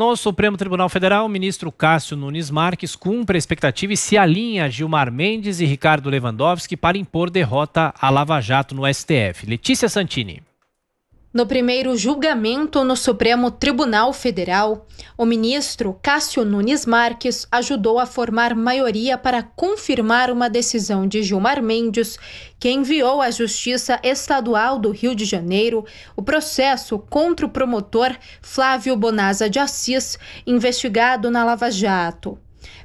No Supremo Tribunal Federal, o ministro Cássio Nunes Marques cumpre a expectativa e se alinha a Gilmar Mendes e Ricardo Lewandowski para impor derrota à Lava Jato no STF. Letícia Santini. No primeiro julgamento no Supremo Tribunal Federal, o ministro Cássio Nunes Marques ajudou a formar maioria para confirmar uma decisão de Gilmar Mendes, que enviou à Justiça Estadual do Rio de Janeiro o processo contra o promotor Flávio Bonasa de Assis, investigado na Lava Jato.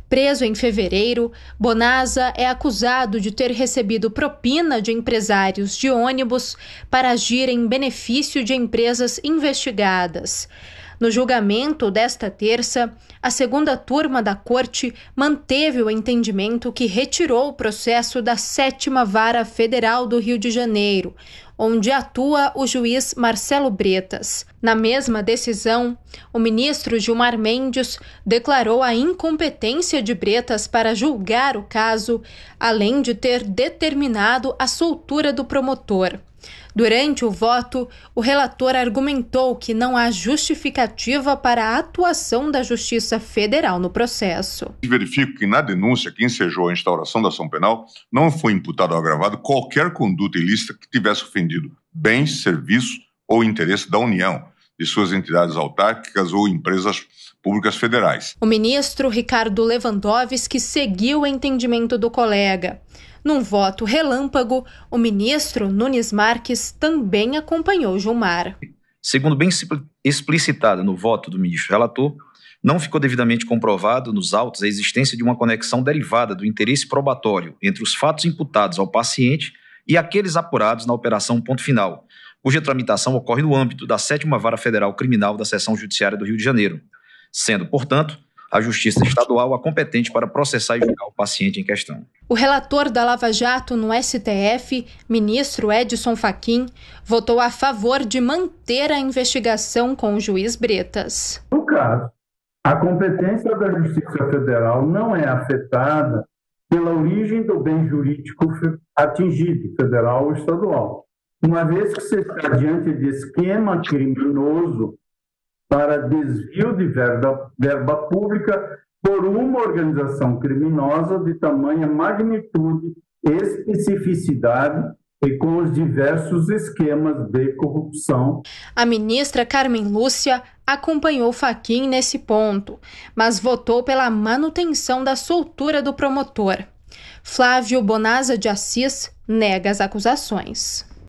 Preso em fevereiro, Bonasa é acusado de ter recebido propina de empresários de ônibus para agir em benefício de empresas investigadas. No julgamento desta terça, a segunda turma da corte manteve o entendimento que retirou o processo da sétima vara federal do Rio de Janeiro, onde atua o juiz Marcelo Bretas. Na mesma decisão, o ministro Gilmar Mendes declarou a incompetência de Bretas para julgar o caso, além de ter determinado a soltura do promotor. Durante o voto, o relator argumentou que não há justificativa para a atuação da Justiça Federal no processo. Verifico que na denúncia que ensejou a instauração da ação penal, não foi imputado ao agravado qualquer conduta ilícita que tivesse ofendido bens, serviços ou interesse da União, de suas entidades autárquicas ou empresas públicas federais. O ministro Ricardo Lewandowski seguiu o entendimento do colega. Num voto relâmpago, o ministro Nunes Marques também acompanhou Gilmar. Segundo bem explicitado no voto do ministro relator, não ficou devidamente comprovado nos autos a existência de uma conexão derivada do interesse probatório entre os fatos imputados ao paciente e aqueles apurados na operação ponto final, cuja tramitação ocorre no âmbito da sétima vara federal criminal da seção judiciária do Rio de Janeiro, sendo, portanto, a Justiça Estadual a competente para processar e julgar o paciente em questão. O relator da Lava Jato no STF, ministro Edson Fachin, votou a favor de manter a investigação com o juiz Bretas. No caso, a competência da Justiça Federal não é afetada pela origem do bem jurídico atingido, federal ou estadual. Uma vez que você está diante de esquema criminoso para desvio de verba, verba pública por uma organização criminosa de tamanha magnitude, especificidade e com os diversos esquemas de corrupção. A ministra Carmen Lúcia acompanhou Faquin nesse ponto, mas votou pela manutenção da soltura do promotor. Flávio Bonaza de Assis nega as acusações.